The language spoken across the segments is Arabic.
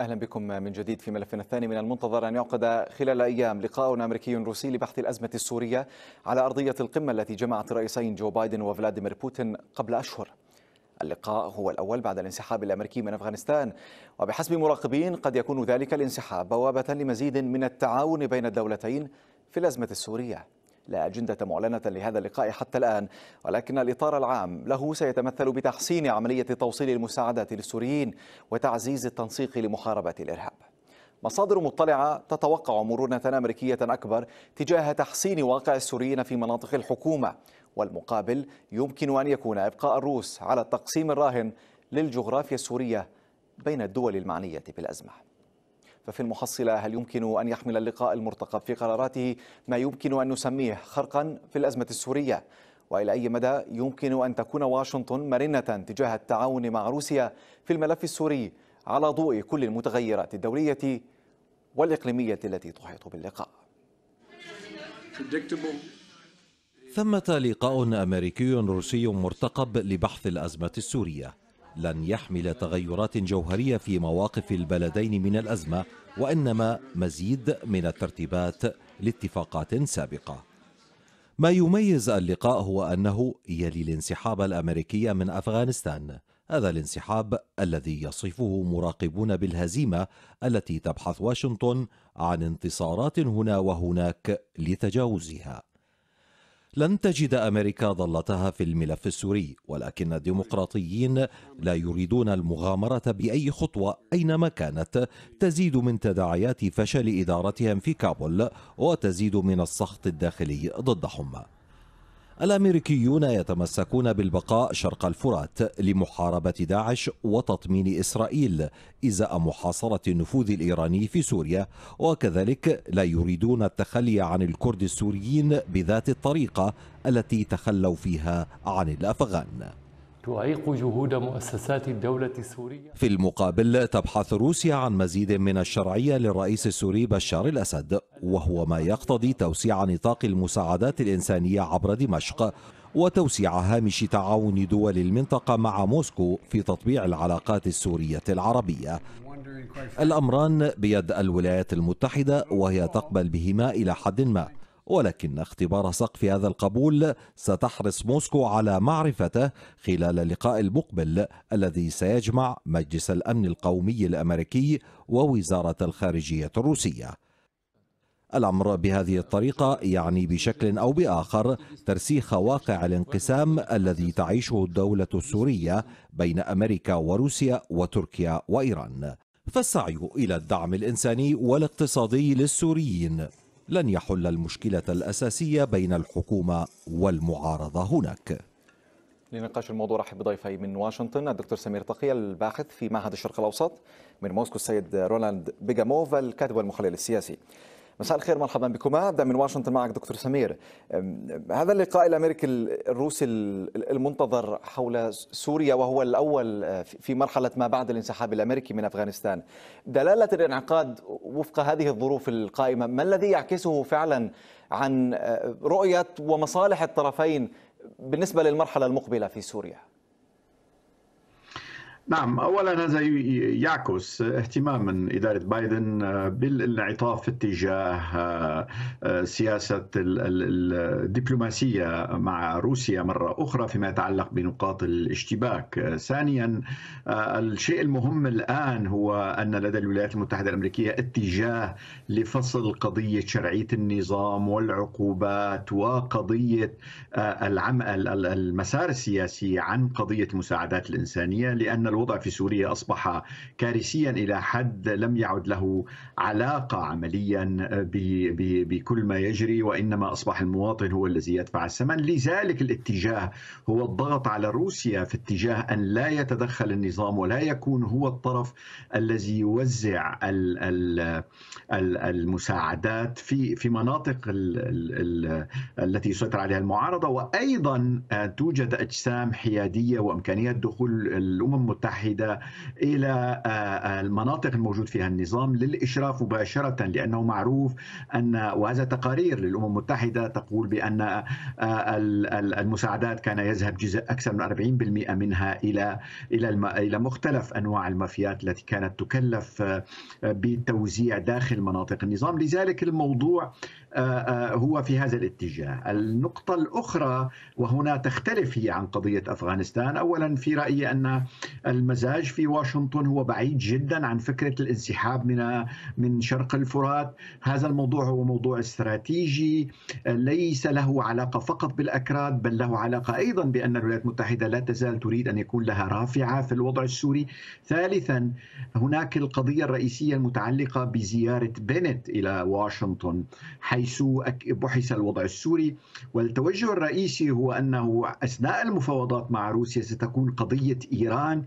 أهلا بكم من جديد في ملفنا الثاني من المنتظر أن يعقد خلال أيام لقاء أمريكي روسي لبحث الأزمة السورية على أرضية القمة التي جمعت الرئيسين جو بايدن وفلاديمير بوتين قبل أشهر اللقاء هو الأول بعد الانسحاب الأمريكي من أفغانستان وبحسب مراقبين قد يكون ذلك الانسحاب بوابة لمزيد من التعاون بين الدولتين في الأزمة السورية لا أجندة معلنة لهذا اللقاء حتى الآن ولكن الإطار العام له سيتمثل بتحسين عملية توصيل المساعدات للسوريين وتعزيز التنسيق لمحاربة الإرهاب مصادر مطلعة تتوقع مرونة أمريكية أكبر تجاه تحسين واقع السوريين في مناطق الحكومة والمقابل يمكن أن يكون إبقاء الروس على التقسيم الراهن للجغرافيا السورية بين الدول المعنية بالأزمة ففي المحصلة هل يمكن أن يحمل اللقاء المرتقب في قراراته ما يمكن أن نسميه خرقا في الأزمة السورية وإلى أي مدى يمكن أن تكون واشنطن مرنة تجاه التعاون مع روسيا في الملف السوري على ضوء كل المتغيرات الدولية والإقليمية التي تحيط باللقاء ثمة لقاء أمريكي روسي مرتقب لبحث الأزمة السورية لن يحمل تغيرات جوهرية في مواقف البلدين من الأزمة وإنما مزيد من الترتيبات لاتفاقات سابقة ما يميز اللقاء هو أنه يلي الانسحاب الأمريكي من أفغانستان هذا الانسحاب الذي يصفه مراقبون بالهزيمة التي تبحث واشنطن عن انتصارات هنا وهناك لتجاوزها لن تجد أمريكا ضلتها في الملف السوري ولكن الديمقراطيين لا يريدون المغامرة بأي خطوة أينما كانت تزيد من تداعيات فشل إدارتهم في كابول وتزيد من السخط الداخلي ضدهم الأمريكيون يتمسكون بالبقاء شرق الفرات لمحاربة داعش وتطمين إسرائيل إزاء محاصرة النفوذ الإيراني في سوريا وكذلك لا يريدون التخلي عن الكرد السوريين بذات الطريقة التي تخلوا فيها عن الأفغان تعيق جهود مؤسسات الدولة السورية في المقابل تبحث روسيا عن مزيد من الشرعية للرئيس السوري بشار الأسد وهو ما يقتضي توسيع نطاق المساعدات الإنسانية عبر دمشق وتوسيع هامش تعاون دول المنطقة مع موسكو في تطبيع العلاقات السورية العربية الأمران بيد الولايات المتحدة وهي تقبل بهما إلى حد ما ولكن اختبار سقف هذا القبول ستحرص موسكو على معرفته خلال اللقاء المقبل الذي سيجمع مجلس الأمن القومي الأمريكي ووزارة الخارجية الروسية الأمر بهذه الطريقة يعني بشكل أو بآخر ترسيخ واقع الانقسام الذي تعيشه الدولة السورية بين أمريكا وروسيا وتركيا وإيران فالسعي إلى الدعم الإنساني والاقتصادي للسوريين لن يحل المشكلة الأساسية بين الحكومة والمعارضة هناك لنقاش الموضوع رحب بضيفي من واشنطن الدكتور سمير تقي الباحث في معهد الشرق الاوسط من موسكو السيد رونالد بيجاموف الكاتب والمحلل السياسي مساء الخير مرحبا بكم ابدا من واشنطن معك دكتور سمير هذا اللقاء الامريكي الروسي المنتظر حول سوريا وهو الاول آه، في مرحله ما بعد الانسحاب الامريكي من افغانستان دلاله الانعقاد وفق هذه الظروف القائمه ما الذي يعكسه فعلا عن آه، رؤيه ومصالح الطرفين بالنسبه للمرحله المقبله في سوريا نعم اولا هذا يعكس اهتمام من اداره بايدن آه، بالانعطاف في اتجاه آه، آه، سياسه الدبلوماسيه مع روسيا مره اخرى فيما يتعلق بنقاط الاشتباك. ثانيا الشيء المهم الان هو ان لدى الولايات المتحده الامريكيه اتجاه لفصل قضيه شرعيه النظام والعقوبات وقضيه العمل المسار السياسي عن قضيه المساعدات الانسانيه لان الوضع في سوريا أصبح كارثيا إلى حد لم يعد له علاقة عمليا بكل ما يجري وإنما أصبح المواطن هو الذي يدفع الثمن لذلك الاتجاه هو الضغط على روسيا في اتجاه أن لا يتدخل النظام ولا يكون هو الطرف الذي يوزع المساعدات في في مناطق التي يسيطر عليها المعارضة وأيضا توجد أجسام حيادية وإمكانية دخول الأمم المتحدة المتحدة إلى آه، آه، المناطق الموجود فيها النظام للإشراف مباشرة لأنه معروف أن وهذا تقارير للأمم المتحدة تقول بأن آه، المساعدات كان يذهب جزء أكثر من 40% منها إلى إلى إلى مختلف أنواع المافيات التي كانت تكلف بالتوزيع داخل مناطق النظام لذلك الموضوع آه، آه، هو في هذا الاتجاه النقطة الأخرى وهنا تختلف هي عن قضية أفغانستان أولا في رأيي أن المزاج في واشنطن هو بعيد جدا عن فكرة الانسحاب من من شرق الفرات هذا الموضوع هو موضوع استراتيجي ليس له علاقة فقط بالأكراد بل له علاقة أيضا بأن الولايات المتحدة لا تزال تريد أن يكون لها رافعة في الوضع السوري ثالثا هناك القضية الرئيسية المتعلقة بزيارة بنت إلى واشنطن حيث حيث بحث الوضع السوري والتوجه الرئيسي هو انه اثناء المفاوضات مع روسيا ستكون قضيه ايران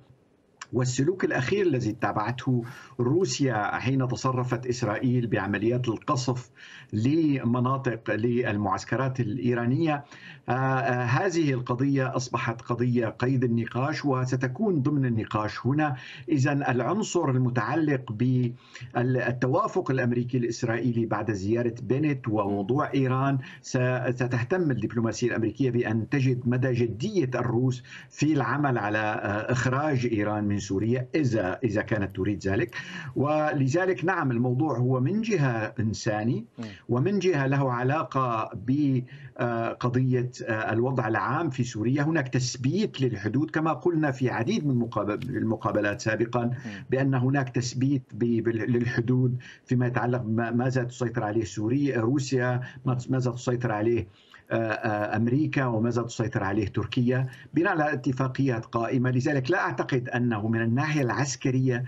والسلوك الأخير الذي اتبعته روسيا حين تصرفت إسرائيل بعمليات القصف لمناطق للمعسكرات الإيرانية آه، آه، هذه القضية أصبحت قضية قيد النقاش وستكون ضمن النقاش هنا إذا العنصر المتعلق بالتوافق الأمريكي الإسرائيلي بعد زيارة بنت وموضوع إيران ستهتم الدبلوماسية الأمريكية بأن تجد مدى جدية الروس في العمل على آه، إخراج إيران من سوريا إذا إذا كانت تريد ذلك ولذلك نعم الموضوع هو من جهة إنساني ومن جهة له علاقة ب آه، قضية آه، الوضع العام في سوريا هناك تثبيت للحدود كما قلنا في عديد من المقابلات سابقا بأن هناك تثبيت للحدود فيما يتعلق ماذا تسيطر عليه سوريا روسيا ماذا تسيطر عليه آه، امريكا وماذا تسيطر عليه تركيا بناء على اتفاقيات قائمه لذلك لا اعتقد انه من الناحيه العسكريه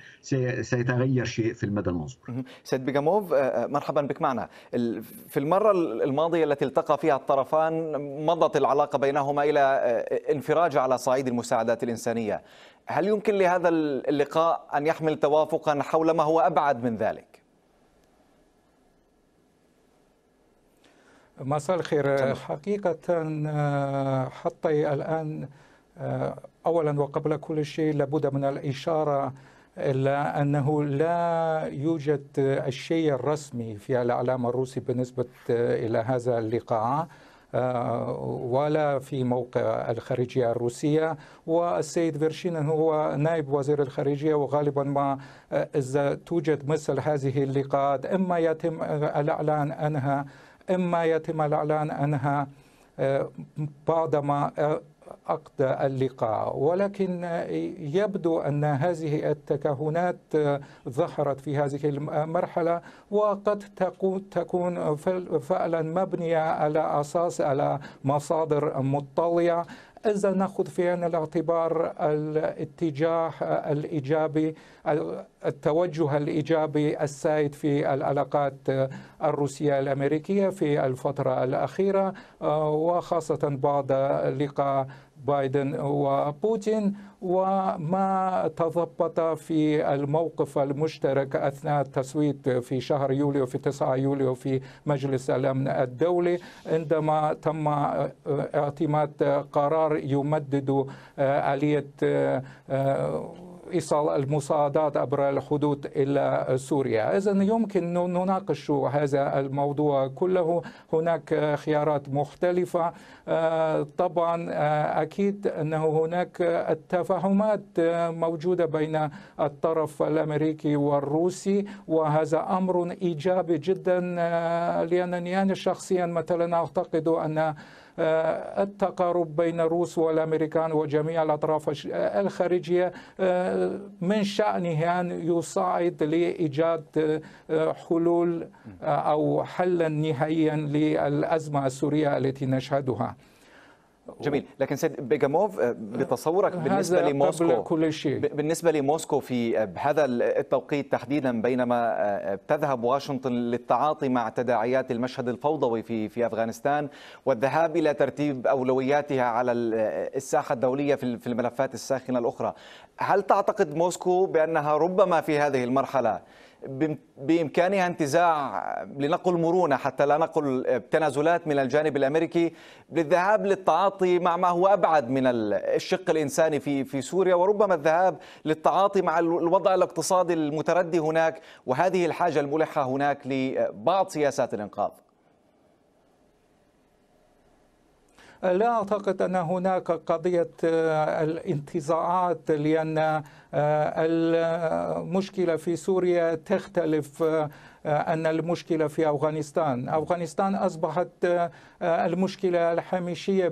سيتغير شيء في المدى المنظور سيد بيجاموف مرحبا بك معنا في المره الماضيه التي التقى فيها الطرف الطرفان مضت العلاقة بينهما إلى آه، انفراج على صعيد المساعدات الإنسانية هل يمكن لهذا اللقاء أن يحمل توافقا حول ما هو أبعد من ذلك؟ مساء الخير حقيقة آه، حتى الآن آه، أولا وقبل كل شيء لابد من الإشارة إلا أنه لا يوجد الشيء الرسمي في الإعلام الروسي بالنسبة إلى هذا اللقاء آه، ولا في موقع الخارجية الروسية والسيد فيرشينين هو نائب وزير الخارجية وغالبا ما آه، إذا توجد مثل هذه اللقاءات إما يتم الإعلان عنها إما يتم الإعلان عنها آه، بعدما عقد اللقاء ولكن يبدو أن هذه التكهنات ظهرت في هذه المرحلة وقد تكون فعلا مبنية على أساس على مصادر مطلية إذا نأخذ في عين الاعتبار الاتجاه الإيجابي التوجه الإيجابي السائد في العلاقات الروسية الأمريكية في الفترة الأخيرة آه، وخاصة بعد لقاء بايدن وبوتين وما تضبط في الموقف المشترك اثناء التصويت في شهر يوليو في 9 يوليو في مجلس الامن الدولي عندما تم اعتماد قرار يمدد آه، اليه آه، آه، إيصال المساعدات عبر الحدود إلى سوريا إذا يمكن أن نناقش هذا الموضوع كله هناك خيارات مختلفة آه، طبعا آه، أكيد أنه هناك التفاهمات آه، موجودة بين الطرف الأمريكي والروسي وهذا أمر إيجابي جدا لأنني أنا شخصيا مثلا أعتقد أن آه، التقارب بين الروس والامريكان وجميع الاطراف آه، الخارجيه آه، من شانه ان يساعد لايجاد حلول او حلا نهائيا للازمه السوريه التي نشهدها. جميل لكن سيد بيجاموف آه، بتصورك بالنسبه لموسكو كل شيء بالنسبه لموسكو في آه، هذا التوقيت تحديدا بينما آه، تذهب واشنطن للتعاطي مع تداعيات المشهد الفوضوي في في افغانستان والذهاب الى ترتيب اولوياتها على الساحه الدوليه في الملفات الساخنه الاخرى هل تعتقد موسكو بانها ربما في هذه المرحله بامكانها انتزاع لنقل مرونه حتى لا نقل آه، تنازلات من الجانب الامريكي للذهاب للتعاطي مع ما هو ابعد من الشق الانساني في في سوريا وربما الذهاب للتعاطي مع الوضع الاقتصادي المتردي هناك وهذه الحاجه الملحه هناك لبعض سياسات الانقاذ. لا أعتقد أن هناك قضية آه، الانتزاعات لأن آه، المشكلة في سوريا تختلف آه، أن المشكلة في أفغانستان أفغانستان أصبحت المشكلة الهامشية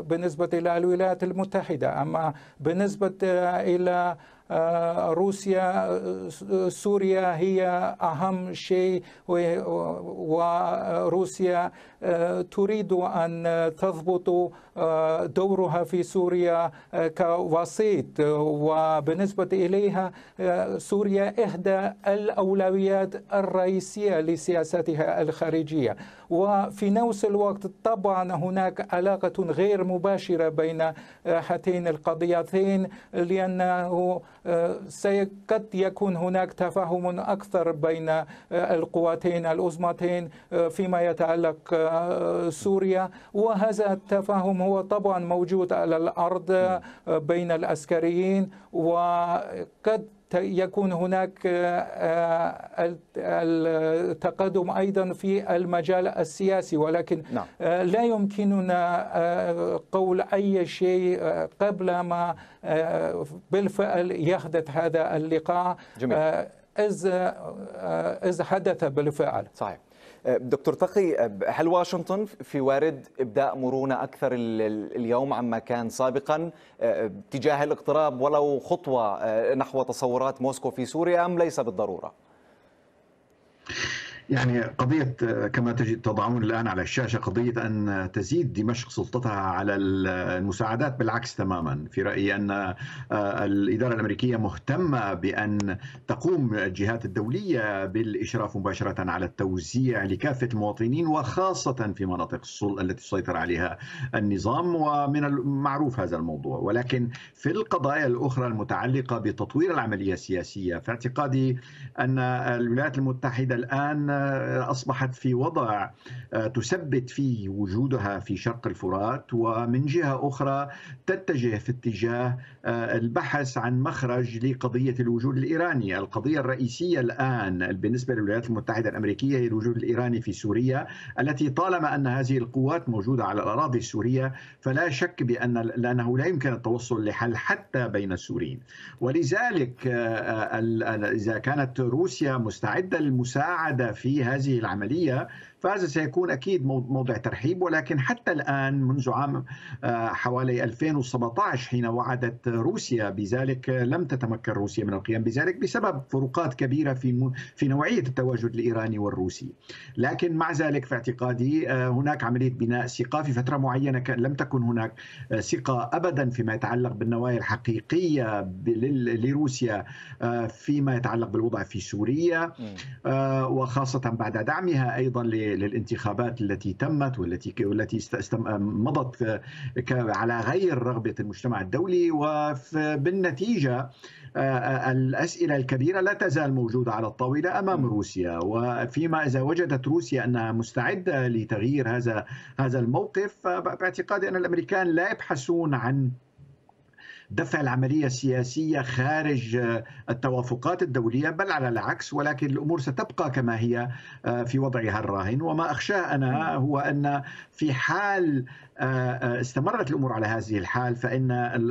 بالنسبة إلى الولايات المتحدة أما بالنسبة إلى آه، روسيا آه، سوريا هي أهم شيء وروسيا آه، تريد أن تضبط آه، دورها في سوريا آه، كوسيط آه، وبالنسبة إليها سوريا إحدى الأولويات الرئيسية لسياستها الخارجية وفي نفس الوقت طبعا هناك علاقة غير مباشرة بين هاتين القضيتين لأنه قد يكون هناك تفاهم أكثر بين القواتين العظمتين فيما يتعلق سوريا وهذا التفاهم هو هو طبعا موجود على الارض آه، بين العسكريين وقد يكون هناك آه، آه، التقدم ايضا في المجال السياسي ولكن نعم. لا يمكننا قول اي شيء قبل ما بالفعل يحدث هذا اللقاء جميل. اذ اذ حدث بالفعل صحيح دكتور تقي هل واشنطن في وارد ابداء مرونه اكثر اليوم عما كان سابقا آه، تجاه الاقتراب ولو خطوه آه، نحو تصورات موسكو في سوريا ام ليس بالضروره؟ يعني قضية كما تجد تضعون الآن على الشاشة قضية أن تزيد دمشق سلطتها على المساعدات بالعكس تماما في رأيي أن آه، الإدارة الأمريكية مهتمة بأن تقوم الجهات الدولية بالإشراف مباشرة على التوزيع لكافة المواطنين وخاصة في مناطق التي سيطر عليها النظام ومن المعروف هذا الموضوع ولكن في القضايا الأخرى المتعلقة بتطوير العملية السياسية في اعتقادي أن الولايات المتحدة الآن أصبحت في وضع آه، تثبت فيه وجودها في شرق الفرات ومن جهة أخرى تتجه في اتجاه آه، البحث عن مخرج لقضية الوجود الإيراني القضية الرئيسية الآن بالنسبة للولايات المتحدة الأمريكية هي الوجود الإيراني في سوريا التي طالما أن هذه القوات موجودة على الأراضي السورية فلا شك بأن لأنه لا يمكن التوصل لحل حتى بين السوريين ولذلك آه، إذا كانت روسيا مستعدة للمساعدة في هذه العملية فهذا سيكون أكيد موضع ترحيب ولكن حتى الآن منذ عام آه، حوالي 2017 حين وعدت روسيا بذلك لم تتمكن روسيا من القيام بذلك بسبب فروقات كبيرة في في نوعية التواجد الإيراني والروسي لكن مع ذلك في اعتقادي آه، هناك عملية بناء ثقة في فترة معينة لم تكن هناك آه، ثقة أبدا فيما يتعلق بالنوايا الحقيقية لروسيا فيما يتعلق بالوضع في سوريا وخاصة بعد دعمها أيضا للانتخابات التي تمت والتي والتي آه، مضت آه، على غير رغبه المجتمع الدولي وبالنتيجه آه، الاسئله الكبيره لا تزال موجوده على الطاوله امام روسيا وفيما اذا وجدت روسيا انها مستعده لتغيير هذا هذا الموقف باعتقادي ان الامريكان لا يبحثون عن دفع العملية السياسية خارج آه، التوافقات الدولية بل على العكس ولكن الأمور ستبقى كما هي آه، في وضعها الراهن وما أخشاه أنا هو أن في حال آه، آه، استمرت الامور على هذه الحال فان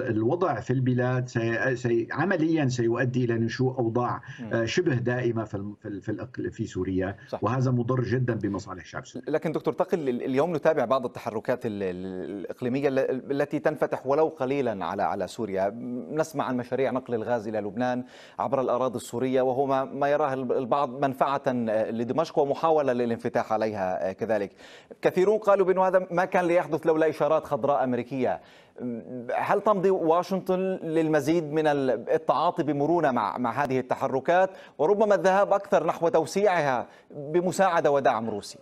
الوضع في البلاد سي... سي... عمليا سيؤدي الى نشوء اوضاع آه، شبه دائمه في في في سوريا وهذا مضر جدا بمصالح الشعب السوري لكن دكتور تقل اليوم نتابع بعض التحركات الاقليميه التي تنفتح ولو قليلا على على سوريا نسمع عن مشاريع نقل الغاز الى لبنان عبر الاراضي السوريه وهو ما, ما يراه البعض منفعه لدمشق ومحاوله للانفتاح عليها كذلك كثيرون قالوا بانه هذا ما كان ليحدث لو حول إشارات خضراء أمريكية هل تمضي واشنطن للمزيد من التعاطي بمرونة مع, مع هذه التحركات وربما الذهاب أكثر نحو توسيعها بمساعدة ودعم روسي؟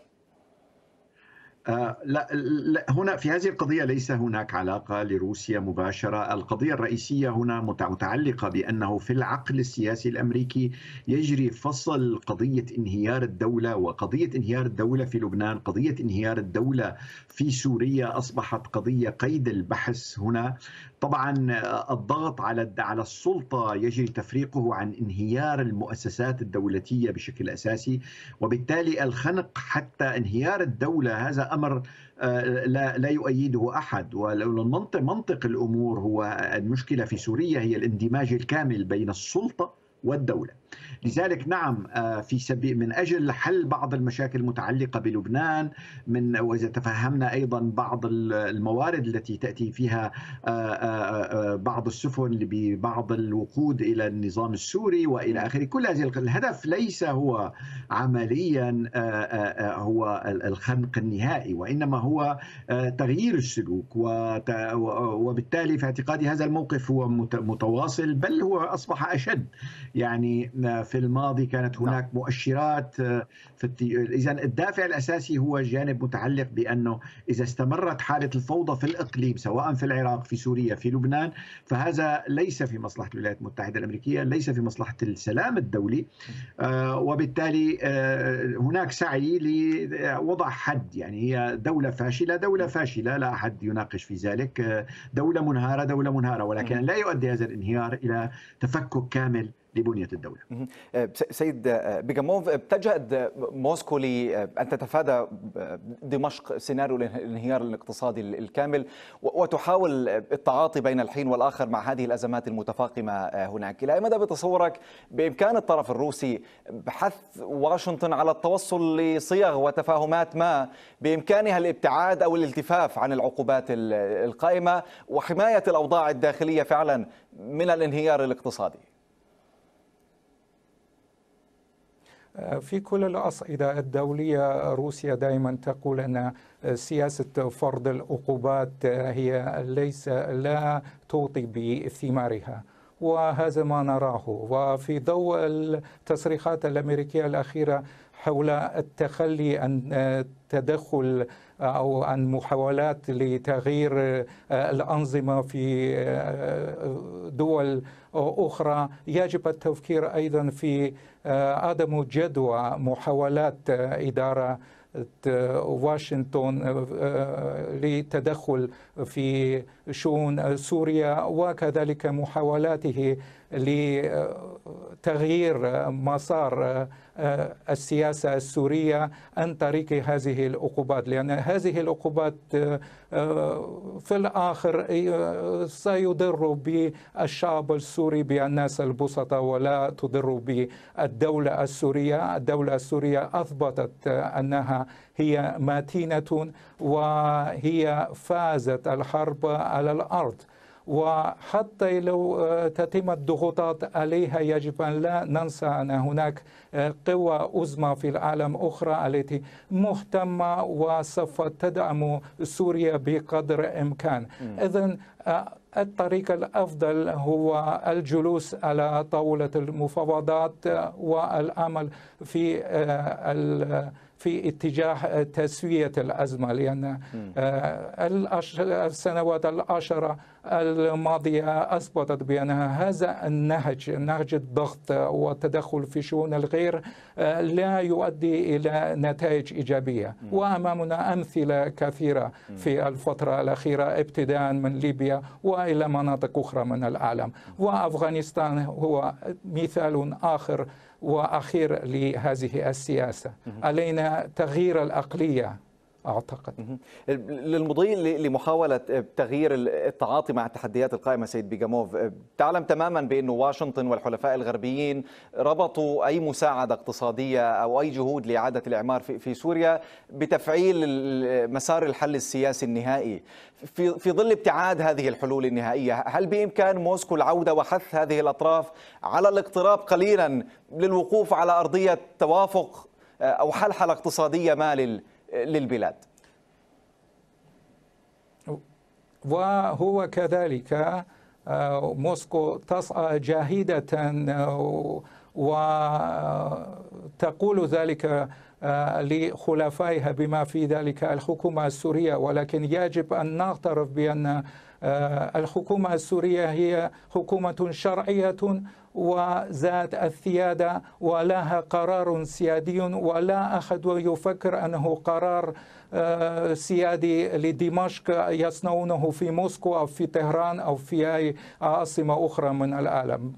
آه، لا, لا هنا في هذه القضيه ليس هناك علاقه لروسيا مباشره، القضيه الرئيسيه هنا متعلقه بانه في العقل السياسي الامريكي يجري فصل قضيه انهيار الدوله وقضيه انهيار الدوله في لبنان، قضيه انهيار الدوله في سوريا اصبحت قضيه قيد البحث هنا، طبعا آه، الضغط على على السلطه يجري تفريقه عن انهيار المؤسسات الدولتيه بشكل اساسي وبالتالي الخنق حتى انهيار الدوله هذا امر آه، لا لا يؤيده احد والمنطق منطق الامور هو المشكله في سوريا هي الاندماج الكامل بين السلطه والدولة لذلك نعم آه، في سبيل من اجل حل بعض المشاكل المتعلقه بلبنان من واذا تفهمنا ايضا بعض الموارد التي تاتي فيها آه، آه، بعض السفن ببعض الوقود الى النظام السوري والى اخره كل هذه الهدف ليس هو عمليا هو الخنق النهائي وانما هو تغيير السلوك وبالتالي في اعتقادي هذا الموقف هو متواصل بل هو اصبح اشد يعني آه، في الماضي كانت نعم. هناك مؤشرات آه، في اذا الدافع الاساسي هو جانب متعلق بانه اذا استمرت حاله الفوضى في الاقليم سواء في العراق في سوريا في لبنان فهذا ليس في مصلحه الولايات المتحده الامريكيه ليس في مصلحه السلام الدولي آه، وبالتالي هناك سعي لوضع حد يعني هي دوله فاشله دوله نعم. فاشله لا احد يناقش في ذلك دوله منهاره دوله منهاره ولكن نعم. لا يؤدي هذا الانهيار الى تفكك كامل لبنية الدولة آه، سيد آه، بيجاموف آه، تجهد موسكو لأن تتفادى دمشق سيناريو الانهيار الاقتصادي الكامل وتحاول التعاطي بين الحين والآخر مع هذه الأزمات المتفاقمة هناك إلى أي مدى بتصورك بإمكان الطرف الروسي بحث واشنطن على التوصل لصيغ وتفاهمات ما بإمكانها الابتعاد أو الالتفاف عن العقوبات القائمة وحماية الأوضاع الداخلية فعلا من الانهيار الاقتصادي في كل الأصعدة الدولية روسيا دائما تقول أن سياسة فرض العقوبات هي ليس لا توطي بثمارها وهذا ما نراه وفي ضوء التصريحات الأمريكية الأخيرة حول التخلي عن تدخل او عن محاولات لتغيير آه، الانظمه في آه، دول اخرى يجب التفكير ايضا في آه، عدم جدوى محاولات اداره واشنطن للتدخل في شؤون سوريا وكذلك محاولاته لتغيير مسار آه، السياسة السورية عن طريق هذه العقوبات لأن هذه العقوبات آه، آه، في الآخر سيضر بالشعب السوري بالناس البسطاء ولا تضر بالدولة السورية الدولة السورية أثبتت أنها هي متينة وهي فازت الحرب على الأرض وحتى لو آه، تتم الضغوطات عليها يجب أن لا ننسى أن هناك آه، قوى عظمى في العالم أخرى التي مهتمة وسوف تدعم سوريا بقدر إمكان إذا آه، الطريق الأفضل هو الجلوس على طاولة المفاوضات والعمل في في اتجاه تسوية الأزمة لأن السنوات العشرة الماضية أثبتت بأن هذا النهج نهج الضغط والتدخل في شؤون الغير آه، لا يؤدي إلى نتائج إيجابية وأمامنا أمثلة كثيرة في الفترة الأخيرة ابتداء من ليبيا وإلى مناطق أخرى من العالم وأفغانستان هو مثال آخر وأخير لهذه السياسة علينا تغيير الأقلية أعتقد للمضي لمحاولة تغيير التعاطي مع التحديات القائمة سيد بيجاموف تعلم تماما بأن واشنطن والحلفاء الغربيين ربطوا أي مساعدة اقتصادية أو أي جهود لإعادة الإعمار في سوريا بتفعيل مسار الحل السياسي النهائي في في ظل ابتعاد هذه الحلول النهائية هل بإمكان موسكو العودة وحث هذه الأطراف على الاقتراب قليلا للوقوف على أرضية توافق أو حلحلة اقتصادية ما للبلاد وهو كذلك آه، موسكو تسعى جاهدة آه، وتقول ذلك آه، لخلفائها بما في ذلك الحكومة السورية ولكن يجب أن نعترف بأن الحكومة السورية هي حكومة شرعية وذات السيادة ولها قرار سيادي ولا أحد يفكر أنه قرار آه، سيادي لدمشق يصنعونه في موسكو أو في طهران أو في أي عاصمة أخرى من العالم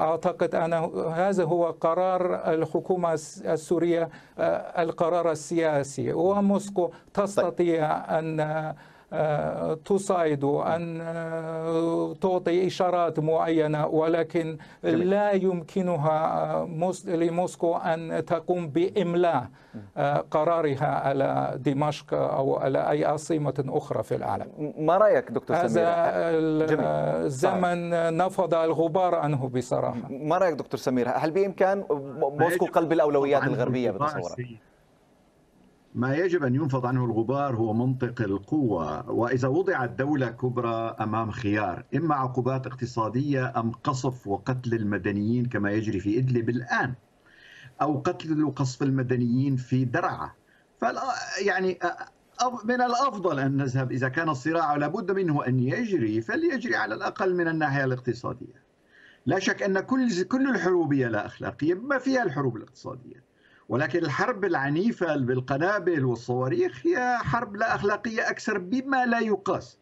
أعتقد أن هذا هو قرار الحكومة السورية آه، القرار السياسي وموسكو تستطيع أن تساعد أن آه، تعطي إشارات معينة ولكن لا يمكنها آه، لموسكو أن تقوم بإملاء آه، قرارها على دمشق أو على أي عاصمة أخرى في العالم ما رأيك دكتور سمير؟ هذا الزمن طيب. نفض الغبار عنه بصراحة ما رأيك دكتور سمير؟ هل بإمكان موسكو قلب الأولويات الغربية بتصورك؟ ما يجب ان ينفض عنه الغبار هو منطق القوه، واذا وضعت دوله كبرى امام خيار اما عقوبات اقتصاديه ام قصف وقتل المدنيين كما يجري في ادلب الان، او قتل وقصف المدنيين في درعا، فلا يعني من الافضل ان نذهب اذا كان الصراع لابد منه ان يجري فليجري على الاقل من الناحيه الاقتصاديه. لا شك ان كل كل الحروب هي لا اخلاقيه بما فيها الحروب الاقتصاديه. ولكن الحرب العنيفة بالقنابل والصواريخ هي حرب لا أخلاقية أكثر بما لا يقاس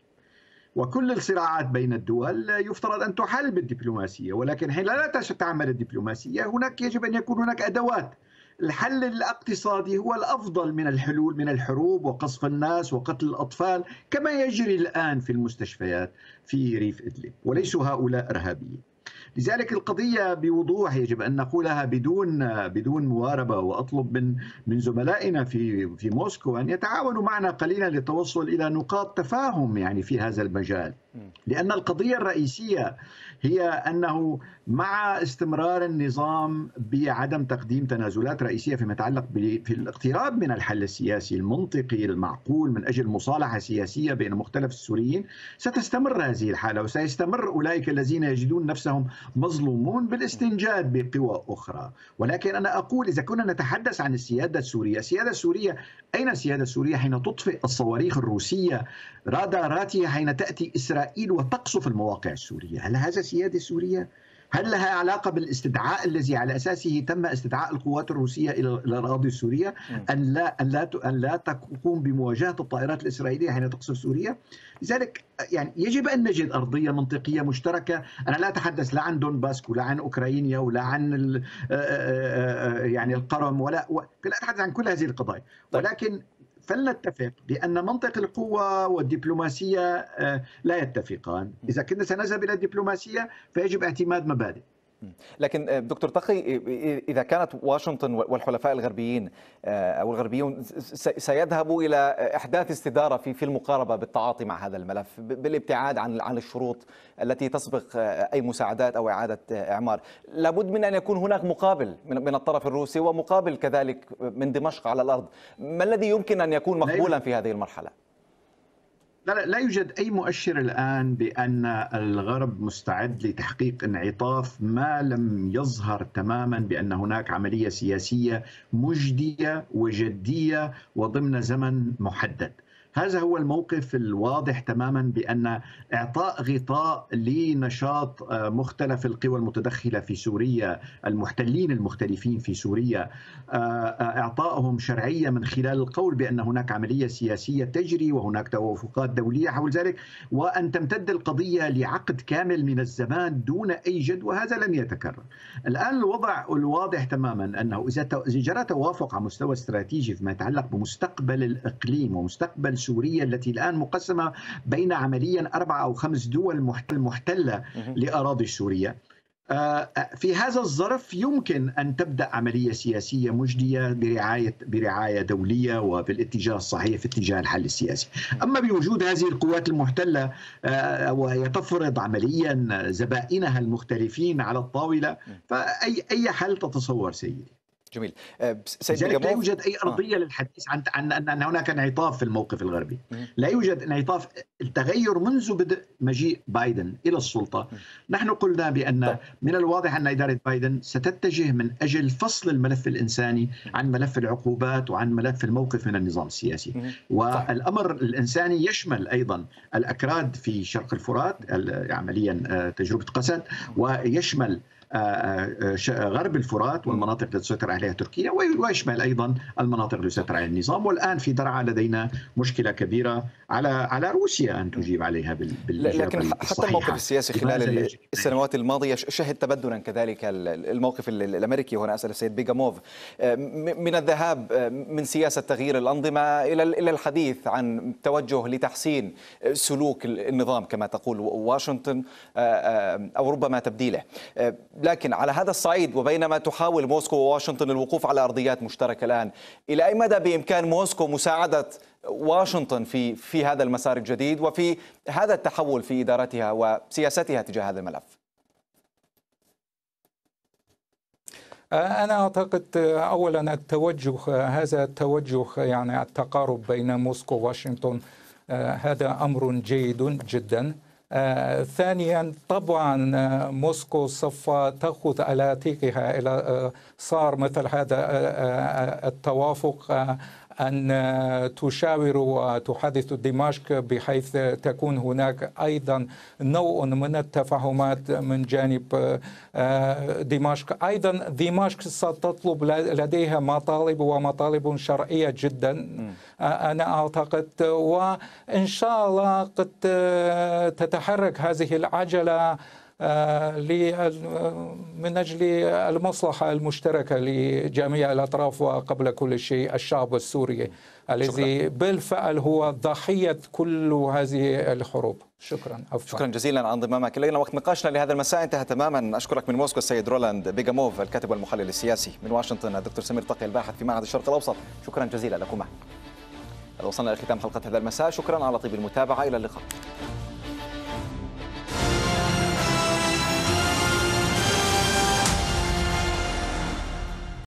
وكل الصراعات بين الدول يفترض أن تحل بالدبلوماسية ولكن حين لا تعمل الدبلوماسية هناك يجب أن يكون هناك أدوات الحل الاقتصادي هو الافضل من الحلول من الحروب وقصف الناس وقتل الاطفال كما يجري الان في المستشفيات في ريف ادلب وليسوا هؤلاء ارهابيين لذلك القضية بوضوح يجب أن نقولها بدون بدون مواربة وأطلب من من زملائنا في في موسكو أن يتعاونوا معنا قليلا للتوصل إلى نقاط تفاهم يعني في هذا المجال لأن القضية الرئيسية هي أنه مع استمرار النظام بعدم تقديم تنازلات رئيسية فيما يتعلق في الاقتراب من الحل السياسي المنطقي المعقول من أجل مصالحة سياسية بين مختلف السوريين ستستمر هذه الحالة وسيستمر أولئك الذين يجدون نفسهم مظلومون بالاستنجاد بقوى أخرى ولكن أنا أقول إذا كنا نتحدث عن السيادة السورية السيادة السورية أين السيادة السورية حين تطفئ الصواريخ الروسية راداراتها حين تأتي إسرائيل إسرائيل وتقصف المواقع السورية هل هذا سيادة سورية؟ هل لها علاقة بالاستدعاء الذي على أساسه تم استدعاء القوات الروسية إلى الأراضي السورية أن لا أن لا أن لا تقوم بمواجهة الطائرات الإسرائيلية حين تقصف سوريا؟ لذلك يعني يجب أن نجد أرضية منطقية مشتركة، أنا لا أتحدث لا عن دونباسك ولا عن أوكرانيا ولا عن يعني القرم ولا لا أتحدث عن كل هذه القضايا طيب. ولكن فلنتفق بأن منطق القوة والدبلوماسية آه، لا يتفقان إذا كنا سنذهب إلى الدبلوماسية فيجب اعتماد مبادئ لكن آه، دكتور تقي اذا كانت واشنطن والحلفاء الغربيين آه، او الغربيون سيذهبوا الى احداث استداره في في المقاربه بالتعاطي مع هذا الملف بالابتعاد عن عن الشروط التي تسبق آه، اي مساعدات او اعاده اعمار، لابد من ان يكون هناك مقابل من الطرف الروسي ومقابل كذلك من دمشق على الارض، ما الذي يمكن ان يكون مقبولا في هذه المرحله؟ لا, لا يوجد أي مؤشر الآن بأن الغرب مستعد لتحقيق انعطاف ما لم يظهر تماما بأن هناك عملية سياسية مجدية وجدية وضمن زمن محدد هذا هو الموقف الواضح تماما بان اعطاء غطاء لنشاط آه، مختلف القوى المتدخله في سوريا المحتلين المختلفين في سوريا آه، آه، اعطائهم شرعيه من خلال القول بان هناك عمليه سياسيه تجري وهناك توافقات دوليه حول ذلك وان تمتد القضيه لعقد كامل من الزمان دون اي جدوى هذا لن يتكرر. الان الوضع الواضح تماما انه اذا جرى توافق على مستوى استراتيجي فيما يتعلق بمستقبل الاقليم ومستقبل سوريا التي الآن مقسمة بين عمليا أربع أو خمس دول محتلة لأراضي سوريا آه، في هذا الظرف يمكن ان تبدا عمليه سياسيه مجديه برعايه برعايه دوليه وبالاتجاه الصحيح في اتجاه الحل السياسي، اما بوجود هذه القوات المحتله آه، وهي تفرض عمليا زبائنها المختلفين على الطاوله فاي اي حل تتصور سيدي؟ جميل آه، سيد لذلك لا يوجد اي آه. ارضيه آه. للحديث عن ان هناك انعطاف في الموقف الغربي لا يوجد انعطاف التغير منذ بدء مجيء بايدن الى السلطه نحن قلنا بان من الواضح ان اداره بايدن ستتجه من اجل فصل الملف الانساني عن ملف العقوبات وعن ملف الموقف من النظام السياسي والامر الانساني يشمل ايضا الاكراد في شرق الفرات عمليا آه، تجربه قسد ويشمل آه، آه، آه، غرب الفرات والمناطق التي تسيطر عليها تركيا ويشمل ايضا المناطق التي يسيطر عليها النظام والان في درعا لدينا مشكله كبيره على على روسيا ان تجيب عليها بال لكن حتى الموقف السياسي خلال السنوات الماضيه شهد تبدلا كذلك الموقف الامريكي وهنا اسال السيد بيجاموف آه، من الذهاب آه، من سياسه تغيير الانظمه الى الى الحديث عن توجه لتحسين سلوك النظام كما تقول واشنطن آه، او ربما تبديله لكن على هذا الصعيد وبينما تحاول موسكو وواشنطن الوقوف على ارضيات مشتركه الان الى اي مدى بامكان موسكو مساعده واشنطن في في هذا المسار الجديد وفي هذا التحول في ادارتها وسياستها تجاه هذا الملف؟ آه، أنا أعتقد آه، أولا التوجه آه، هذا التوجه يعني التقارب بين موسكو وواشنطن هذا أمر جيد جدا ثانيا طبعا موسكو سوف تأخذ على تيكها إلى صار مثل هذا التوافق أن تشاور وتحدث دمشق بحيث تكون هناك أيضا نوع من التفاهمات من جانب آه، دمشق أيضا دمشق ستطلب لديها مطالب ومطالب شرعية جدا آه، أنا أعتقد وإن شاء الله قد آه، تتحرك هذه العجلة آه، آه، من أجل المصلحة المشتركة لجميع الأطراف وقبل كل شيء الشعب السوري الذي بالفعل هو ضحية كل هذه الحروب شكرا أفضل. شكرا جزيلا عن انضمامك إلينا وقت نقاشنا لهذا المساء انتهى تماما أشكرك من موسكو السيد رولاند بيجاموف الكاتب والمحلل السياسي من واشنطن الدكتور سمير تقي الباحث في معهد الشرق الأوسط شكرا جزيلا لكما وصلنا لختام حلقة هذا المساء شكرا على طيب المتابعة إلى اللقاء